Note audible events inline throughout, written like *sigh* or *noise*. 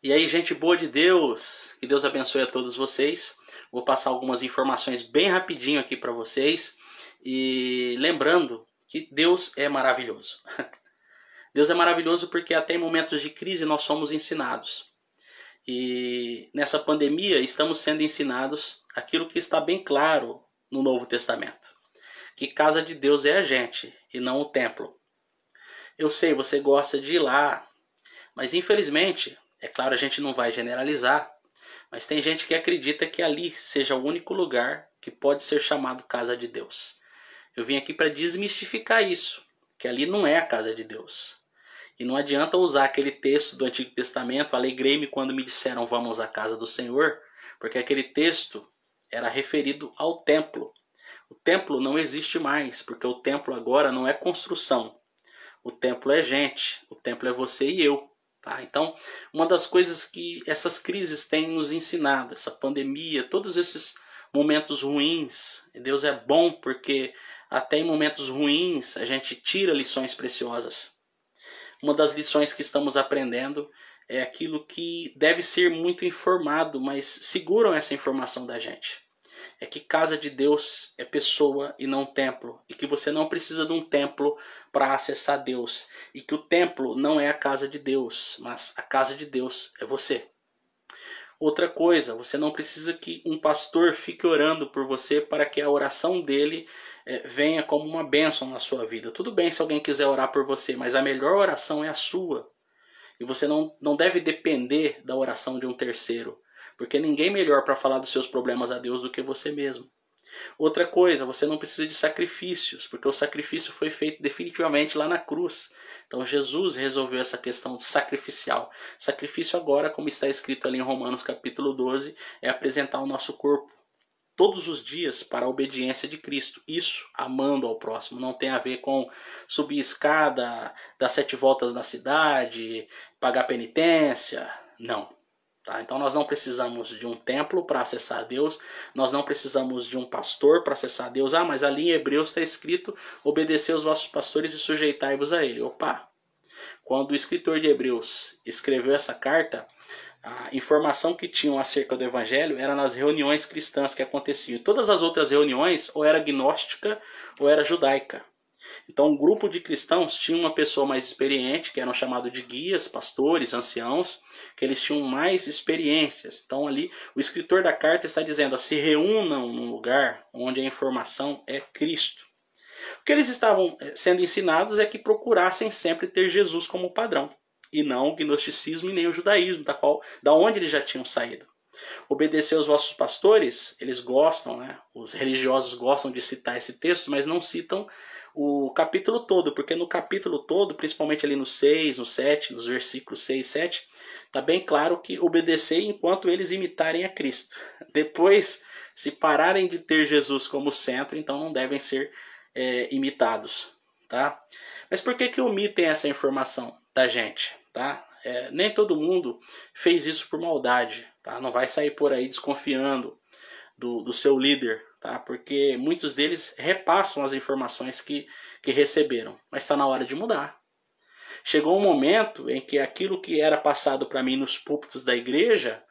E aí, gente boa de Deus, que Deus abençoe a todos vocês. Vou passar algumas informações bem rapidinho aqui para vocês. E lembrando que Deus é maravilhoso. *laughs* Deus é maravilhoso porque até em momentos de crise nós somos ensinados. E nessa pandemia estamos sendo ensinados aquilo que está bem claro no Novo Testamento, que casa de Deus é a gente e não o templo. Eu sei, você gosta de ir lá, mas infelizmente é claro, a gente não vai generalizar, mas tem gente que acredita que ali seja o único lugar que pode ser chamado casa de Deus. Eu vim aqui para desmistificar isso, que ali não é a casa de Deus. E não adianta usar aquele texto do Antigo Testamento, alegrei-me quando me disseram vamos à casa do Senhor, porque aquele texto era referido ao templo. O templo não existe mais, porque o templo agora não é construção. O templo é gente, o templo é você e eu. Tá? Então, uma das coisas que essas crises têm nos ensinado, essa pandemia, todos esses momentos ruins, Deus é bom porque até em momentos ruins a gente tira lições preciosas. Uma das lições que estamos aprendendo é aquilo que deve ser muito informado, mas seguram essa informação da gente é que casa de Deus é pessoa e não templo, e que você não precisa de um templo para acessar Deus, e que o templo não é a casa de Deus, mas a casa de Deus é você. Outra coisa, você não precisa que um pastor fique orando por você para que a oração dele é, venha como uma bênção na sua vida. Tudo bem se alguém quiser orar por você, mas a melhor oração é a sua. E você não, não deve depender da oração de um terceiro porque ninguém melhor para falar dos seus problemas a Deus do que você mesmo. Outra coisa, você não precisa de sacrifícios, porque o sacrifício foi feito definitivamente lá na cruz. Então Jesus resolveu essa questão sacrificial. Sacrifício agora, como está escrito ali em Romanos capítulo 12, é apresentar o nosso corpo todos os dias para a obediência de Cristo. Isso, amando ao próximo, não tem a ver com subir escada, dar sete voltas na cidade, pagar penitência. Não. Tá? Então nós não precisamos de um templo para acessar a Deus, nós não precisamos de um pastor para acessar a Deus. Ah, mas ali em Hebreus está escrito: obedecer os vossos pastores e sujeitai-vos a ele. Opa! Quando o escritor de Hebreus escreveu essa carta, a informação que tinham acerca do evangelho era nas reuniões cristãs que aconteciam. Todas as outras reuniões ou era gnóstica ou era judaica. Então, um grupo de cristãos tinha uma pessoa mais experiente, que eram chamados de guias, pastores, anciãos, que eles tinham mais experiências. Então, ali, o escritor da carta está dizendo: ó, se reúnam num lugar onde a informação é Cristo. O que eles estavam eh, sendo ensinados é que procurassem sempre ter Jesus como padrão, e não o gnosticismo e nem o judaísmo, da, qual, da onde eles já tinham saído. Obedecer aos vossos pastores, eles gostam, né? os religiosos gostam de citar esse texto, mas não citam o capítulo todo, porque no capítulo todo, principalmente ali no 6, no 7, nos versículos 6 e 7, está bem claro que obedecer enquanto eles imitarem a Cristo. Depois, se pararem de ter Jesus como centro, então não devem ser é, imitados. Tá? Mas por que, que omitem essa informação da gente? Tá? É, nem todo mundo fez isso por maldade. Tá? Não vai sair por aí desconfiando do, do seu líder tá? porque muitos deles repassam as informações que, que receberam, mas está na hora de mudar. Chegou um momento em que aquilo que era passado para mim nos púlpitos da igreja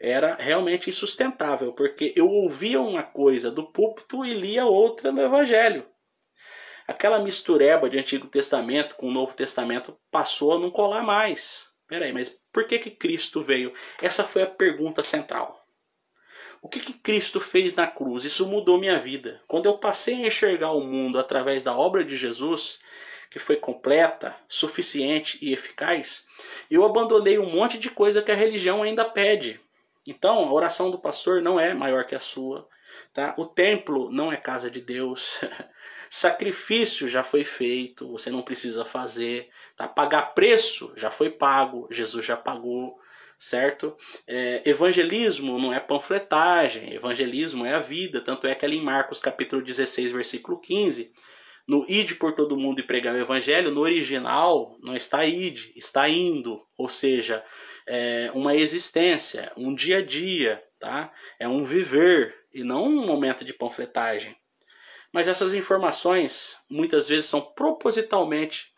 era realmente insustentável, porque eu ouvia uma coisa do púlpito e lia outra no Evangelho. Aquela mistureba de Antigo Testamento com o Novo Testamento passou a não colar mais. Peraí, mas por que, que Cristo veio? Essa foi a pergunta central. O que, que Cristo fez na cruz? Isso mudou minha vida. Quando eu passei a enxergar o mundo através da obra de Jesus, que foi completa, suficiente e eficaz, eu abandonei um monte de coisa que a religião ainda pede. Então, a oração do pastor não é maior que a sua, tá? O templo não é casa de Deus. *laughs* Sacrifício já foi feito, você não precisa fazer, tá? Pagar preço já foi pago, Jesus já pagou certo? É, evangelismo não é panfletagem, evangelismo é a vida, tanto é que ali em Marcos capítulo 16, versículo 15, no ide por todo mundo e pregar o evangelho, no original não está ide, está indo, ou seja, é uma existência, um dia a dia, tá? É um viver e não um momento de panfletagem. Mas essas informações muitas vezes são propositalmente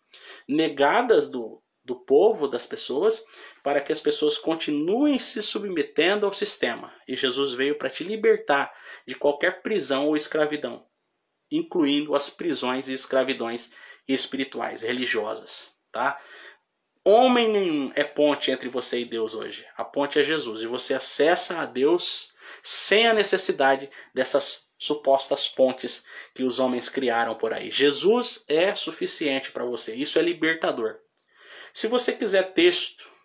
negadas do, do povo, das pessoas, para que as pessoas continuem se submetendo ao sistema, e Jesus veio para te libertar de qualquer prisão ou escravidão, incluindo as prisões e escravidões espirituais, religiosas, tá? Homem nenhum é ponte entre você e Deus hoje. A ponte é Jesus e você acessa a Deus sem a necessidade dessas supostas pontes que os homens criaram por aí. Jesus é suficiente para você. Isso é libertador. Se você quiser texto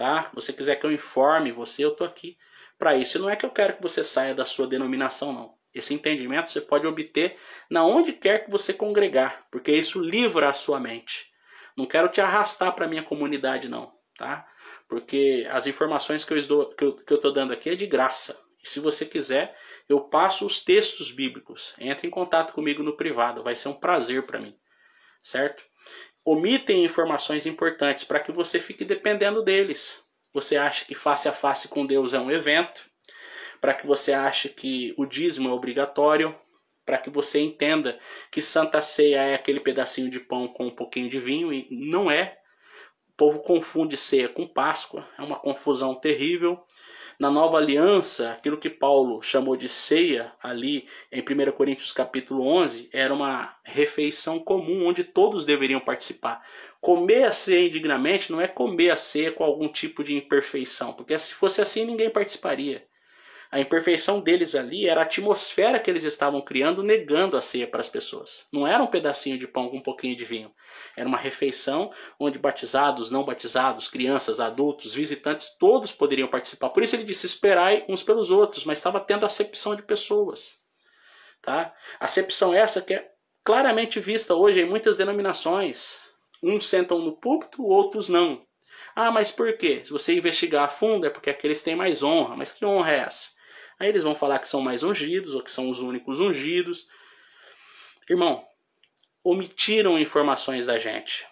tá? Você quiser que eu informe você, eu tô aqui para isso. E não é que eu quero que você saia da sua denominação, não. Esse entendimento você pode obter na onde quer que você congregar, porque isso livra a sua mente. Não quero te arrastar para minha comunidade, não, tá? Porque as informações que eu estou que eu, que eu tô dando aqui é de graça. E se você quiser, eu passo os textos bíblicos. Entre em contato comigo no privado, vai ser um prazer para mim, certo? omitem informações importantes para que você fique dependendo deles. Você acha que face a face com Deus é um evento, para que você ache que o dízimo é obrigatório, para que você entenda que Santa Ceia é aquele pedacinho de pão com um pouquinho de vinho e não é. O povo confunde ceia com Páscoa, é uma confusão terrível. Na nova aliança, aquilo que Paulo chamou de ceia ali em 1 Coríntios capítulo 11, era uma refeição comum onde todos deveriam participar. Comer a ceia indignamente não é comer a ceia com algum tipo de imperfeição, porque se fosse assim ninguém participaria. A imperfeição deles ali era a atmosfera que eles estavam criando, negando a ceia para as pessoas. Não era um pedacinho de pão com um pouquinho de vinho. Era uma refeição onde batizados, não batizados, crianças, adultos, visitantes, todos poderiam participar. Por isso ele disse: esperai uns pelos outros, mas estava tendo acepção de pessoas. Tá? Acepção essa que é claramente vista hoje em muitas denominações. Uns sentam no púlpito, outros não. Ah, mas por quê? Se você investigar a fundo, é porque aqueles têm mais honra. Mas que honra é essa? Aí eles vão falar que são mais ungidos ou que são os únicos ungidos. Irmão, omitiram informações da gente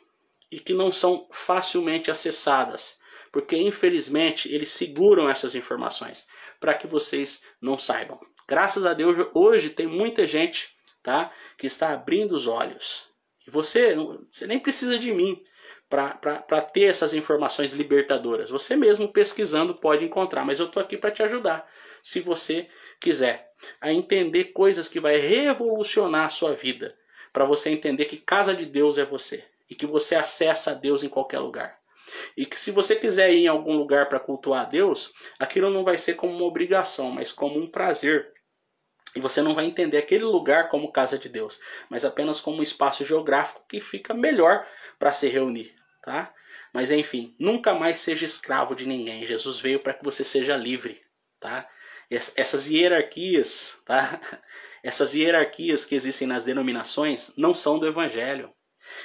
e que não são facilmente acessadas, porque infelizmente eles seguram essas informações para que vocês não saibam. Graças a Deus, hoje tem muita gente, tá, que está abrindo os olhos. E você, você nem precisa de mim para ter essas informações libertadoras. Você mesmo pesquisando pode encontrar, mas eu estou aqui para te ajudar, se você quiser, a entender coisas que vai revolucionar a sua vida, para você entender que casa de Deus é você e que você acessa a Deus em qualquer lugar. E que se você quiser ir em algum lugar para cultuar a Deus, aquilo não vai ser como uma obrigação, mas como um prazer. E você não vai entender aquele lugar como casa de Deus, mas apenas como um espaço geográfico que fica melhor para se reunir tá? Mas enfim, nunca mais seja escravo de ninguém. Jesus veio para que você seja livre, tá? Essas hierarquias, tá? *laughs* Essas hierarquias que existem nas denominações não são do evangelho.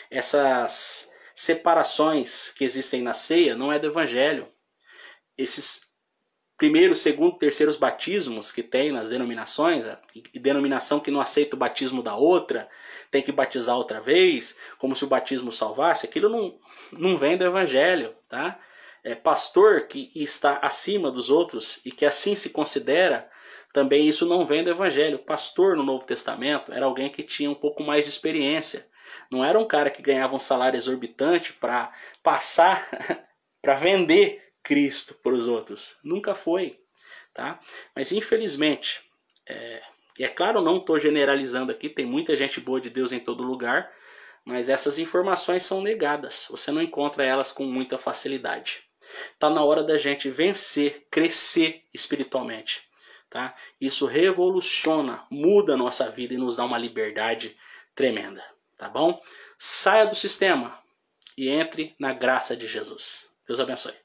Essas separações que existem na ceia não é do evangelho. Esses primeiro, segundo, terceiros batismos que tem nas denominações, e denominação que não aceita o batismo da outra, tem que batizar outra vez, como se o batismo salvasse, aquilo não, não vem do evangelho, tá? É, pastor que está acima dos outros e que assim se considera, também isso não vem do evangelho. Pastor no Novo Testamento era alguém que tinha um pouco mais de experiência. Não era um cara que ganhava um salário exorbitante para passar, *laughs* para vender Cristo para os outros. Nunca foi. Tá? Mas infelizmente, é, e é claro, não estou generalizando aqui, tem muita gente boa de Deus em todo lugar, mas essas informações são negadas, você não encontra elas com muita facilidade. Está na hora da gente vencer, crescer espiritualmente. Tá? Isso revoluciona, muda a nossa vida e nos dá uma liberdade tremenda. Tá bom? Saia do sistema e entre na graça de Jesus. Deus abençoe.